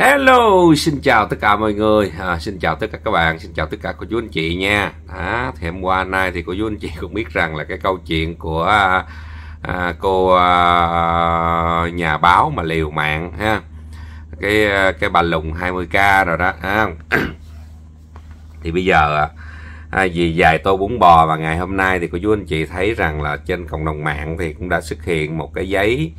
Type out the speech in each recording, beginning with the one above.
Hello, xin chào tất cả mọi người, à, xin chào tất cả các bạn, xin chào tất cả cô chú anh chị nha. À, thì hôm qua nay thì cô chú anh chị cũng biết rằng là cái câu chuyện của à, à cô à, nhà báo mà liều mạng ha, cái à, cái bà lùng 20k rồi đó. À. thì bây giờ à, à, vì dài tô bún bò và ngày hôm nay thì cô chú anh chị thấy rằng là trên cộng đồng mạng thì cũng đã xuất hiện một cái giấy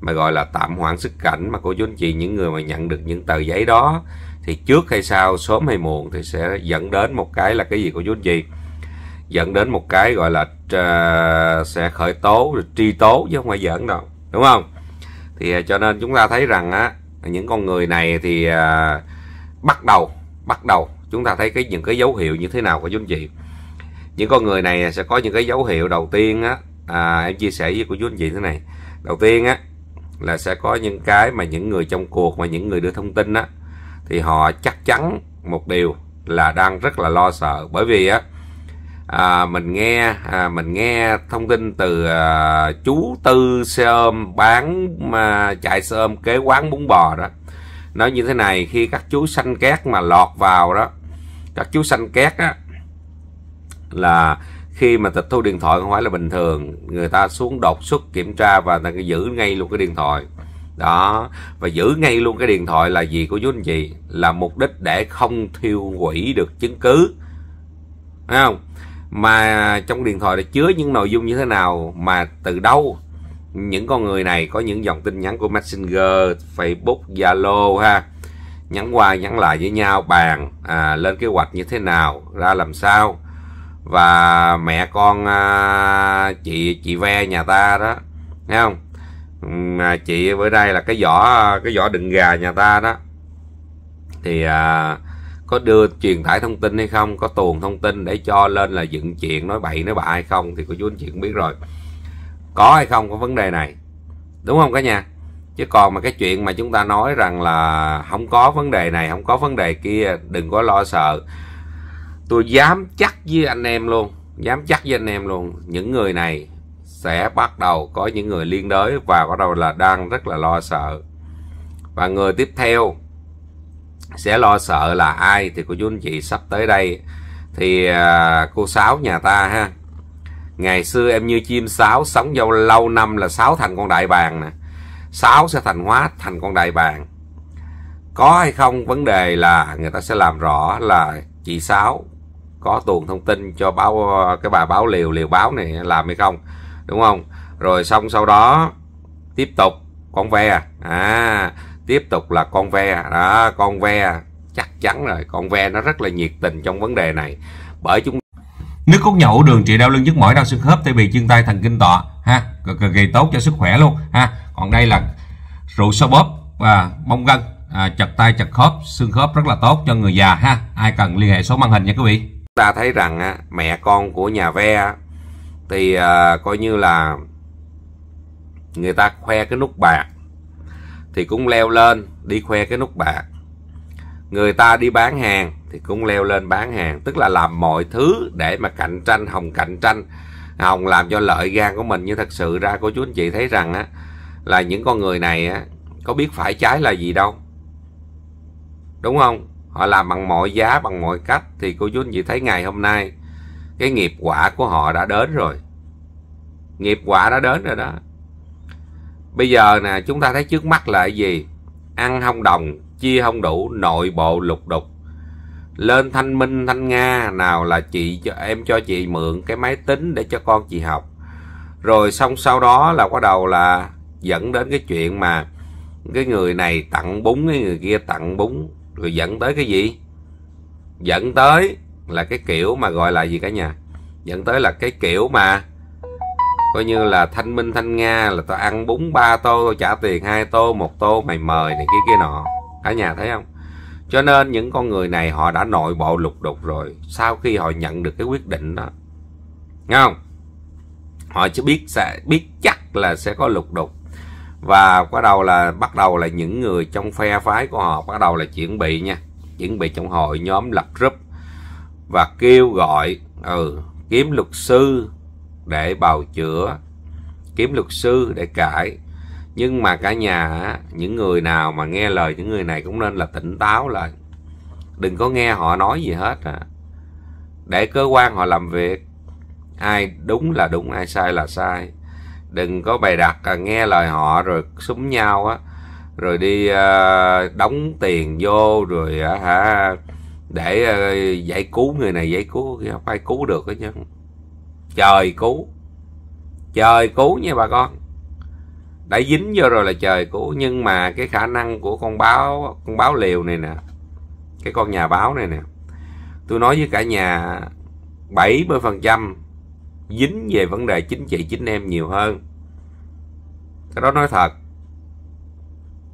mà gọi là tạm hoãn sức cảnh mà cô chú anh chị những người mà nhận được những tờ giấy đó thì trước hay sau sớm hay muộn thì sẽ dẫn đến một cái là cái gì cô chú anh chị dẫn đến một cái gọi là uh, sẽ khởi tố rồi truy tố chứ không phải giỡn đâu đúng không thì uh, cho nên chúng ta thấy rằng á uh, những con người này thì uh, bắt đầu bắt đầu chúng ta thấy cái những cái dấu hiệu như thế nào của chúng chị những con người này sẽ có những cái dấu hiệu đầu tiên á à, em chia sẻ với cô chú anh chị thế này đầu tiên á là sẽ có những cái mà những người trong cuộc và những người đưa thông tin á thì họ chắc chắn một điều là đang rất là lo sợ bởi vì á à, mình nghe à, mình nghe thông tin từ à, chú tư xe ôm bán mà chạy xe ôm kế quán bún bò đó nói như thế này khi các chú xanh két mà lọt vào đó các chú xanh két á là khi mà tịch thu điện thoại không phải là bình thường người ta xuống đột xuất kiểm tra và người ta giữ ngay luôn cái điện thoại đó và giữ ngay luôn cái điện thoại là gì của chú anh chị là mục đích để không thiêu hủy được chứng cứ Thấy không mà trong điện thoại đã chứa những nội dung như thế nào mà từ đâu những con người này có những dòng tin nhắn của messenger facebook zalo ha nhắn qua nhắn lại với nhau bàn à, lên kế hoạch như thế nào ra làm sao và mẹ con à, chị chị ve nhà ta đó nghe không à, chị bữa đây là cái giỏ cái giỏ đựng gà nhà ta đó thì à, có đưa truyền tải thông tin hay không có tuồn thông tin để cho lên là dựng chuyện nói bậy nói bạ hay không thì cô chú anh chị cũng biết rồi có hay không có vấn đề này đúng không cả nhà chứ còn mà cái chuyện mà chúng ta nói rằng là không có vấn đề này không có vấn đề kia đừng có lo sợ tôi dám chắc với anh em luôn dám chắc với anh em luôn những người này sẽ bắt đầu có những người liên đới và bắt đầu là đang rất là lo sợ và người tiếp theo sẽ lo sợ là ai thì cô chú anh chị sắp tới đây thì à, cô sáu nhà ta ha ngày xưa em như chim sáo sống dâu lâu năm là sáu thành con đại bàng nè sáu sẽ thành hóa thành con đại bàng có hay không vấn đề là người ta sẽ làm rõ là chị sáu có tuồn thông tin cho báo cái bà báo liều liều báo này làm hay không đúng không rồi xong sau đó tiếp tục con ve à tiếp tục là con ve đó con ve chắc chắn rồi con ve nó rất là nhiệt tình trong vấn đề này bởi chúng nước cốt nhậu đường trị đau lưng nhức mỏi đau xương khớp tê bì chân tay thần kinh tọa ha cực kỳ tốt cho sức khỏe luôn ha còn đây là rượu sơ bóp và bông gân à, chặt tay chặt khớp xương khớp rất là tốt cho người già ha ai cần liên hệ số màn hình nha quý vị ta thấy rằng á, mẹ con của nhà ve thì à, coi như là người ta khoe cái nút bạc thì cũng leo lên đi khoe cái nút bạc người ta đi bán hàng thì cũng leo lên bán hàng tức là làm mọi thứ để mà cạnh tranh hồng cạnh tranh hồng làm cho lợi gan của mình nhưng thật sự ra cô chú anh chị thấy rằng á là những con người này á có biết phải trái là gì đâu đúng không họ làm bằng mọi giá bằng mọi cách thì cô chú anh chị thấy ngày hôm nay cái nghiệp quả của họ đã đến rồi nghiệp quả đã đến rồi đó bây giờ nè chúng ta thấy trước mắt là cái gì ăn không đồng chia không đủ nội bộ lục đục lên thanh minh thanh nga nào là chị cho em cho chị mượn cái máy tính để cho con chị học rồi xong sau đó là bắt đầu là dẫn đến cái chuyện mà cái người này tặng bún cái người kia tặng bún rồi dẫn tới cái gì dẫn tới là cái kiểu mà gọi là gì cả nhà dẫn tới là cái kiểu mà coi như là thanh minh thanh nga là tao ăn bún ba tô tao trả tiền hai tô một tô mày mời này kia kia nọ cả nhà thấy không cho nên những con người này họ đã nội bộ lục đục rồi sau khi họ nhận được cái quyết định đó nghe không họ chỉ biết sẽ biết chắc là sẽ có lục đục và bắt đầu là bắt đầu là những người trong phe phái của họ bắt đầu là chuẩn bị nha chuẩn bị trong hội nhóm lập group và kêu gọi ừ, kiếm luật sư để bào chữa kiếm luật sư để cãi nhưng mà cả nhà những người nào mà nghe lời những người này cũng nên là tỉnh táo là đừng có nghe họ nói gì hết à. để cơ quan họ làm việc ai đúng là đúng ai sai là sai đừng có bày đặt à, nghe lời họ rồi súng nhau á rồi đi à, đóng tiền vô rồi à, hả để à, giải cứu người này giải cứu kia không ai cứu được hết chứ trời cứu trời cứu nha bà con đã dính vô rồi là trời cứu nhưng mà cái khả năng của con báo con báo liều này nè cái con nhà báo này nè tôi nói với cả nhà 70% dính về vấn đề chính trị chính em nhiều hơn cái đó nói thật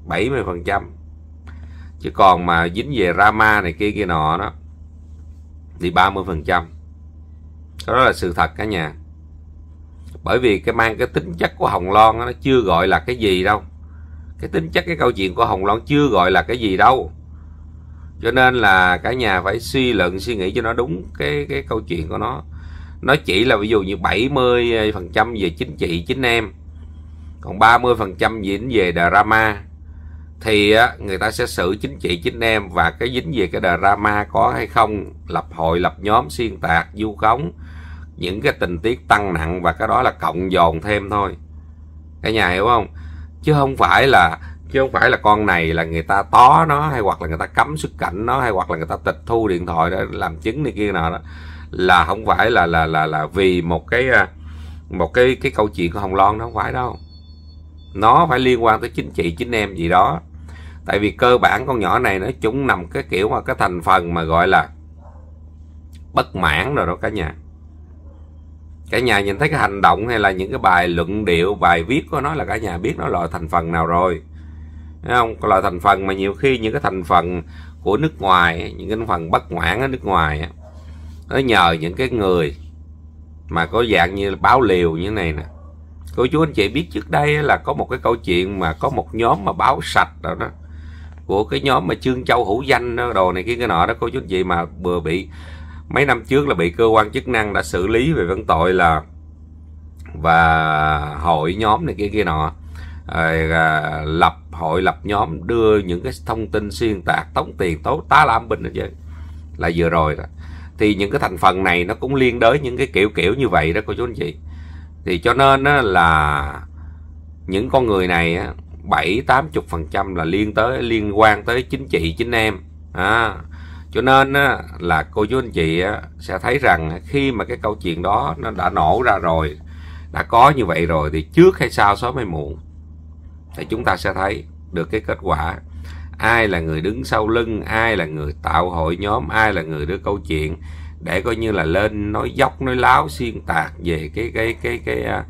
70% chứ còn mà dính về Rama này kia kia nọ đó thì 30% cái đó là sự thật cả nhà bởi vì cái mang cái tính chất của Hồng Loan đó, nó chưa gọi là cái gì đâu cái tính chất cái câu chuyện của Hồng Loan chưa gọi là cái gì đâu cho nên là cả nhà phải suy luận suy nghĩ cho nó đúng cái cái câu chuyện của nó nó chỉ là ví dụ như 70 phần trăm về chính trị chính em còn 30 phần trăm dính về drama thì người ta sẽ xử chính trị chính em và cái dính về cái drama có hay không lập hội lập nhóm xuyên tạc du khống những cái tình tiết tăng nặng và cái đó là cộng dồn thêm thôi cả nhà hiểu không chứ không phải là chứ không phải là con này là người ta tó nó hay hoặc là người ta cấm xuất cảnh nó hay hoặc là người ta tịch thu điện thoại để làm chứng này kia nọ đó là không phải là là là là vì một cái à, một cái cái câu chuyện của Hồng Loan nó không phải đâu nó phải liên quan tới chính trị chính em gì đó tại vì cơ bản con nhỏ này nó chúng nằm cái kiểu mà cái thành phần mà gọi là bất mãn rồi đó cả nhà cả nhà nhìn thấy cái hành động hay là những cái bài luận điệu bài viết của nó là cả nhà biết nó loại thành phần nào rồi Thấy không loại thành phần mà nhiều khi những cái thành phần của nước ngoài những cái phần bất mãn ở nước ngoài nó nhờ những cái người mà có dạng như báo liều như này nè cô chú anh chị biết trước đây là có một cái câu chuyện mà có một nhóm mà báo sạch rồi đó của cái nhóm mà Trương Châu hữu danh đó, đồ này kia cái nọ đó cô chú anh chị mà vừa bị mấy năm trước là bị cơ quan chức năng đã xử lý về vấn tội là và hội nhóm này kia kia nọ rồi, ờ, à, lập hội lập nhóm đưa những cái thông tin xuyên tạc tống tiền tố tá lam binh hết chứ là vừa rồi rồi thì những cái thành phần này nó cũng liên đới những cái kiểu kiểu như vậy đó cô chú anh chị thì cho nên á, là những con người này bảy tám 80 phần trăm là liên tới liên quan tới chính trị chính em à, cho nên á, là cô chú anh chị á, sẽ thấy rằng khi mà cái câu chuyện đó nó đã nổ ra rồi đã có như vậy rồi thì trước hay sau sớm hay muộn thì chúng ta sẽ thấy được cái kết quả ai là người đứng sau lưng ai là người tạo hội nhóm ai là người đưa câu chuyện để coi như là lên nói dốc nói láo xuyên tạc về cái cái cái cái cái, à,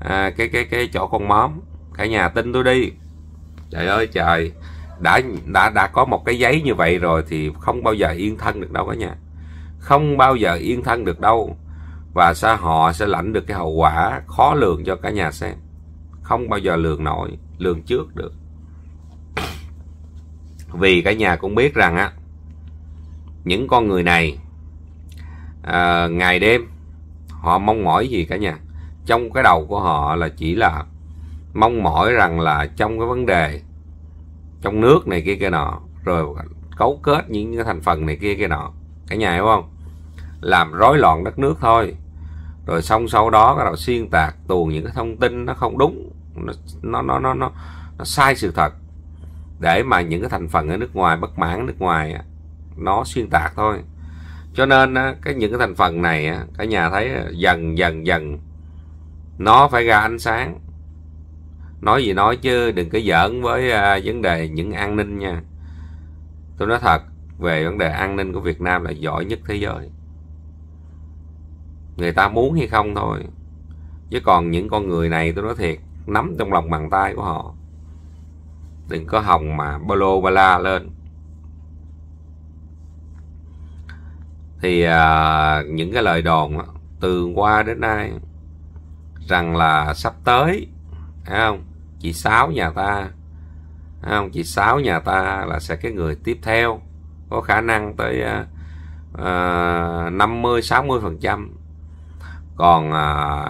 à, cái cái cái chỗ con móm cả nhà tin tôi đi trời ơi trời đã đã đã có một cái giấy như vậy rồi thì không bao giờ yên thân được đâu cả nhà không bao giờ yên thân được đâu và xã họ sẽ lãnh được cái hậu quả khó lường cho cả nhà xem không bao giờ lường nổi lường trước được vì cả nhà cũng biết rằng á những con người này à, ngày đêm họ mong mỏi gì cả nhà trong cái đầu của họ là chỉ là mong mỏi rằng là trong cái vấn đề trong nước này kia kia nọ rồi cấu kết những cái thành phần này kia kia nọ cả nhà hiểu không làm rối loạn đất nước thôi rồi xong sau đó bắt đầu xuyên tạc tuồn những cái thông tin nó không đúng nó nó nó nó, nó, nó sai sự thật để mà những cái thành phần ở nước ngoài bất mãn nước ngoài nó xuyên tạc thôi cho nên cái những cái thành phần này cả nhà thấy dần dần dần nó phải ra ánh sáng nói gì nói chứ đừng có giỡn với à, vấn đề những an ninh nha tôi nói thật về vấn đề an ninh của Việt Nam là giỏi nhất thế giới người ta muốn hay không thôi chứ còn những con người này tôi nói thiệt nắm trong lòng bàn tay của họ đừng có hồng mà ba lô ba la lên thì à, những cái lời đồn từ qua đến nay rằng là sắp tới thấy không chị sáu nhà ta thấy không chị sáu nhà ta là sẽ cái người tiếp theo có khả năng tới à, 50 à, 60 phần trăm còn à,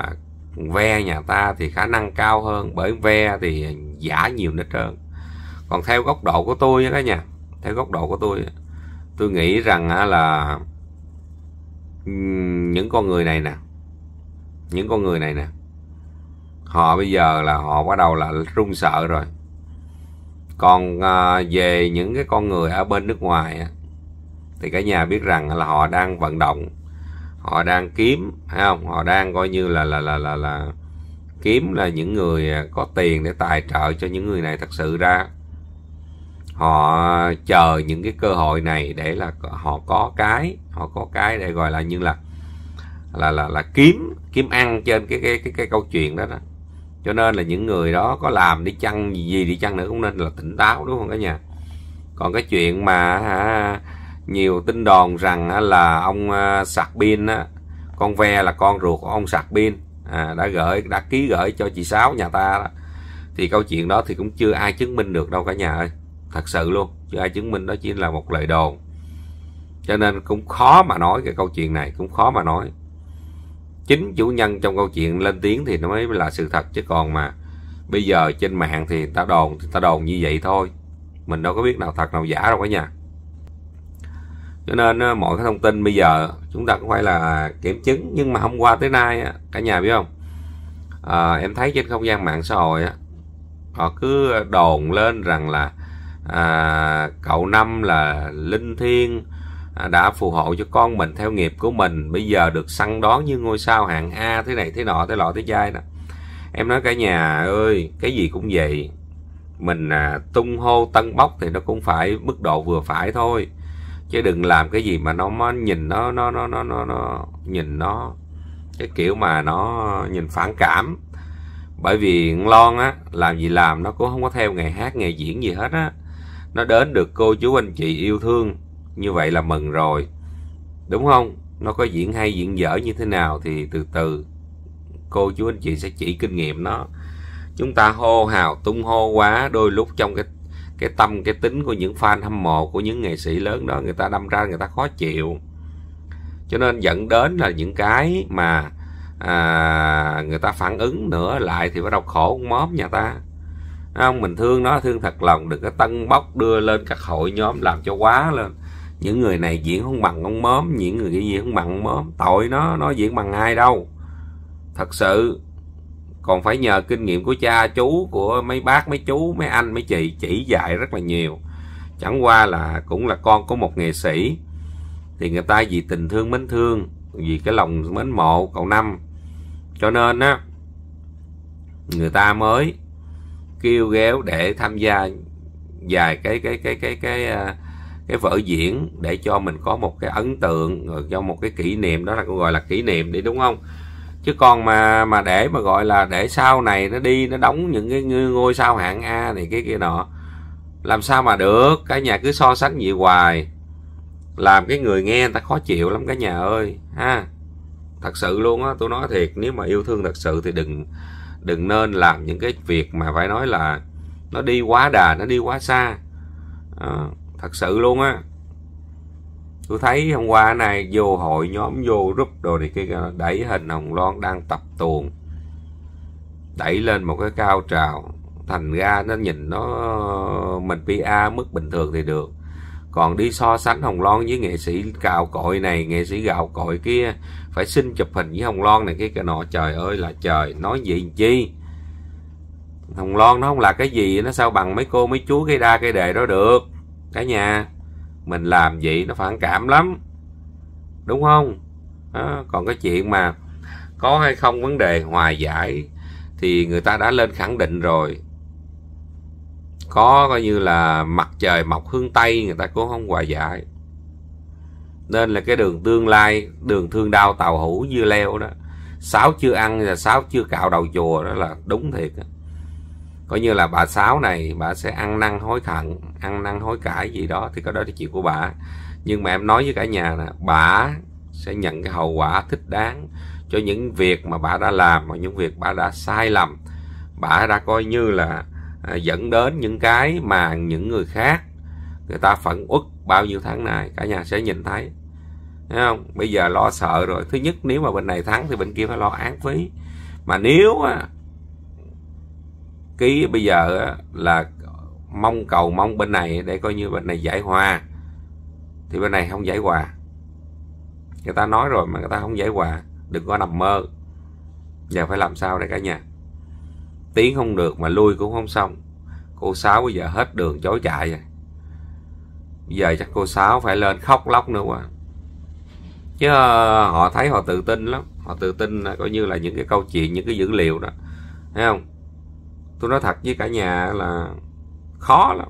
ve nhà ta thì khả năng cao hơn bởi ve thì giả nhiều nít hơn còn theo góc độ của tôi các nhà theo góc độ của tôi tôi nghĩ rằng là những con người này nè những con người này nè họ bây giờ là họ bắt đầu là run sợ rồi còn à, về những cái con người ở bên nước ngoài thì cả nhà biết rằng là họ đang vận động họ đang kiếm hay không họ đang coi như là là là là, là kiếm là những người có tiền để tài trợ cho những người này thật sự ra họ chờ những cái cơ hội này để là họ có cái họ có cái để gọi là như là là là là kiếm kiếm ăn trên cái cái cái, cái câu chuyện đó, đó cho nên là những người đó có làm đi chăng gì, gì đi chăng nữa cũng nên là tỉnh táo đúng không cả nhà còn cái chuyện mà hả, nhiều tin đồn rằng là ông à, sạc pin con ve là con ruột của ông sạc pin à, đã gửi đã ký gửi cho chị sáu nhà ta đó. thì câu chuyện đó thì cũng chưa ai chứng minh được đâu cả nhà ơi thật sự luôn chứ ai chứng minh đó chỉ là một lời đồn cho nên cũng khó mà nói cái câu chuyện này cũng khó mà nói chính chủ nhân trong câu chuyện lên tiếng thì nó mới là sự thật chứ còn mà bây giờ trên mạng thì ta đồn thì ta đồn như vậy thôi mình đâu có biết nào thật nào giả đâu cả nhà cho nên ờ, mọi cái thông tin bây giờ chúng ta cũng phải là kiểm chứng nhưng mà hôm qua tới nay cả nhà biết không à, em thấy trên không gian mạng xã hội họ cứ đồn lên rằng là à, cậu năm là linh thiên à, đã phù hộ cho con mình theo nghiệp của mình bây giờ được săn đón như ngôi sao hạng a thế này thế nọ thế lọ thế chai nè em nói cả nhà ơi cái gì cũng vậy mình à, tung hô tân bốc thì nó cũng phải mức độ vừa phải thôi chứ đừng làm cái gì mà nó nhìn nó nó nó nó nó, nó nhìn nó cái kiểu mà nó nhìn phản cảm bởi vì lon á làm gì làm nó cũng không có theo ngày hát ngày diễn gì hết á nó đến được cô chú anh chị yêu thương như vậy là mừng rồi đúng không nó có diễn hay diễn dở như thế nào thì từ từ cô chú anh chị sẽ chỉ kinh nghiệm nó chúng ta hô hào tung hô quá đôi lúc trong cái cái tâm cái tính của những fan hâm mộ của những nghệ sĩ lớn đó người ta đâm ra người ta khó chịu cho nên dẫn đến là những cái mà à, người ta phản ứng nữa lại thì bắt đầu khổ con móm nhà ta không mình thương nó thương thật lòng đừng có tân bốc đưa lên các hội nhóm làm cho quá lên những người này diễn không bằng ông móm những người kia diễn không bằng ông mớm tội nó nó diễn bằng ai đâu thật sự còn phải nhờ kinh nghiệm của cha chú của mấy bác mấy chú mấy anh mấy chị chỉ dạy rất là nhiều chẳng qua là cũng là con của một nghệ sĩ thì người ta vì tình thương mến thương vì cái lòng mến mộ cậu năm cho nên á người ta mới kêu ghéo để tham gia vài cái cái cái cái cái cái, à, cái vở diễn để cho mình có một cái ấn tượng rồi cho một cái kỷ niệm đó là cũng gọi là kỷ niệm đi đúng không chứ còn mà mà để mà gọi là để sau này nó đi nó đóng những cái ngôi sao hạng A này cái kia nọ làm sao mà được cả nhà cứ so sánh gì hoài làm cái người nghe người ta khó chịu lắm cả nhà ơi ha thật sự luôn á tôi nói thiệt nếu mà yêu thương thật sự thì đừng đừng nên làm những cái việc mà phải nói là nó đi quá đà nó đi quá xa à, thật sự luôn á tôi thấy hôm qua này vô hội nhóm vô rút đồ này kia đẩy hình hồng loan đang tập tuồng đẩy lên một cái cao trào thành ra nó nhìn nó mình pa mức bình thường thì được còn đi so sánh hồng loan với nghệ sĩ cào cội này nghệ sĩ gạo cội kia phải xin chụp hình với hồng loan này cái cái nọ trời ơi là trời nói gì chi hồng loan nó không là cái gì nó sao bằng mấy cô mấy chú cái đa cái đề đó được cả nhà mình làm vậy nó phản cảm lắm đúng không đó. còn cái chuyện mà có hay không vấn đề hòa giải thì người ta đã lên khẳng định rồi có coi như là mặt trời mọc hướng tây người ta cũng không hòa giải nên là cái đường tương lai đường thương đau tàu hủ dưa leo đó sáu chưa ăn là sáu chưa cạo đầu chùa đó là đúng thiệt đó. coi như là bà sáu này bà sẽ ăn năn hối thận ăn năn hối cải gì đó thì cái đó là chuyện của bà nhưng mà em nói với cả nhà là bà sẽ nhận cái hậu quả thích đáng cho những việc mà bà đã làm và những việc bà đã sai lầm bà đã coi như là À, dẫn đến những cái mà những người khác người ta phẫn uất bao nhiêu tháng này cả nhà sẽ nhìn thấy thấy không bây giờ lo sợ rồi thứ nhất nếu mà bên này thắng thì bên kia phải lo án phí mà nếu cái bây giờ là mong cầu mong bên này để coi như bên này giải hòa thì bên này không giải hòa người ta nói rồi mà người ta không giải hòa đừng có nằm mơ giờ phải làm sao đây cả nhà tiến không được mà lui cũng không xong cô sáu bây giờ hết đường chối chạy rồi bây giờ chắc cô sáu phải lên khóc lóc nữa quá chứ ờ, họ thấy họ tự tin lắm họ tự tin coi như là những cái câu chuyện những cái dữ liệu đó thấy không tôi nói thật với cả nhà là khó lắm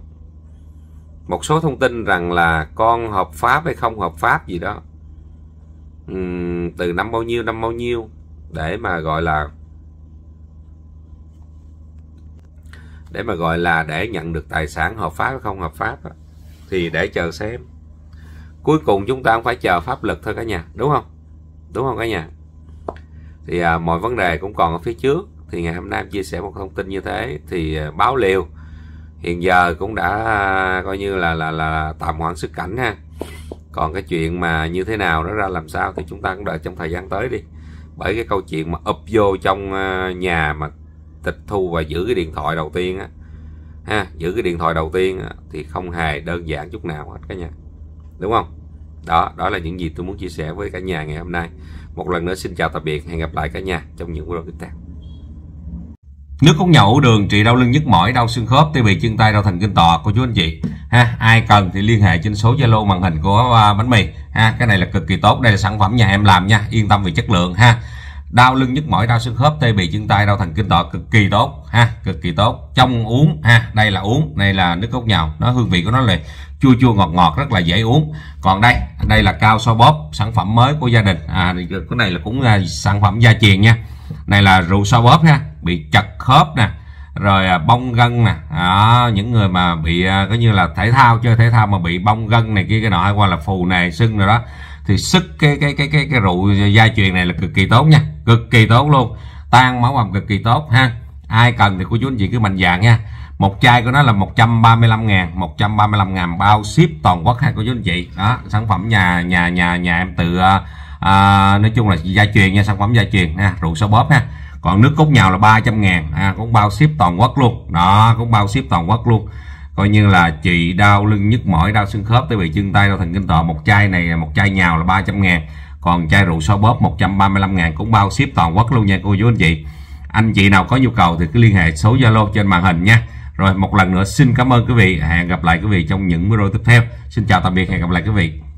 một số thông tin rằng là con hợp pháp hay không hợp pháp gì đó uhm, từ năm bao nhiêu năm bao nhiêu để mà gọi là để mà gọi là để nhận được tài sản hợp pháp hay không hợp pháp đó, thì để chờ xem cuối cùng chúng ta không phải chờ pháp luật thôi cả nhà đúng không đúng không cả nhà thì à, mọi vấn đề cũng còn ở phía trước thì ngày hôm nay em chia sẻ một thông tin như thế thì à, báo liều hiện giờ cũng đã à, coi như là là là tạm hoãn xuất cảnh ha còn cái chuyện mà như thế nào nó ra làm sao thì chúng ta cũng đợi trong thời gian tới đi bởi cái câu chuyện mà ập vô trong à, nhà mà tịch thu và giữ cái điện thoại đầu tiên á ha giữ cái điện thoại đầu tiên á, thì không hề đơn giản chút nào hết cả nhà đúng không đó đó là những gì tôi muốn chia sẻ với cả nhà ngày hôm nay một lần nữa xin chào tạm biệt hẹn gặp lại cả nhà trong những video tiếp theo Nước uống nhậu đường trị đau lưng nhức mỏi, đau xương khớp, tê bì chân tay, đau thần kinh tọa cô chú anh chị. Ha, ai cần thì liên hệ trên số Zalo màn hình của à, bánh mì. Ha, cái này là cực kỳ tốt, đây là sản phẩm nhà em làm nha, yên tâm về chất lượng ha đau lưng nhức mỏi đau xương khớp tê bì chân tay đau thần kinh tọa cực kỳ tốt ha cực kỳ tốt trong uống ha đây là uống đây là nước cốt nhào nó hương vị của nó là chua chua ngọt ngọt rất là dễ uống còn đây đây là cao so bóp sản phẩm mới của gia đình à cái này là cũng là sản phẩm gia truyền nha này là rượu so bóp ha bị chật khớp nè rồi à, bong gân nè à, những người mà bị à, có như là thể thao chơi thể thao mà bị bong gân này kia cái nọ hay qua là phù nề sưng rồi đó thì sức cái cái cái cái cái rượu gia truyền này là cực kỳ tốt nha cực kỳ tốt luôn tan máu hầm cực kỳ tốt ha ai cần thì cô chú anh chị cứ mạnh dạng nha một chai của nó là 135 ngàn 135 ngàn bao ship toàn quốc hai cô chú anh chị đó sản phẩm nhà nhà nhà nhà em tự à, à nói chung là gia truyền nha sản phẩm gia truyền ha rượu sâu bóp ha còn nước cốt nhào là 300 ngàn à, cũng bao ship toàn quốc luôn đó cũng bao ship toàn quốc luôn coi như là chị đau lưng nhức mỏi đau xương khớp tới bị chân tay đau thần kinh tọa một chai này một chai nhào là 300 ngàn còn chai rượu so bóp 135 ngàn cũng bao ship toàn quốc luôn nha cô chú anh chị anh chị nào có nhu cầu thì cứ liên hệ số Zalo trên màn hình nha rồi một lần nữa xin cảm ơn quý vị hẹn gặp lại quý vị trong những video tiếp theo xin chào tạm biệt hẹn gặp lại quý vị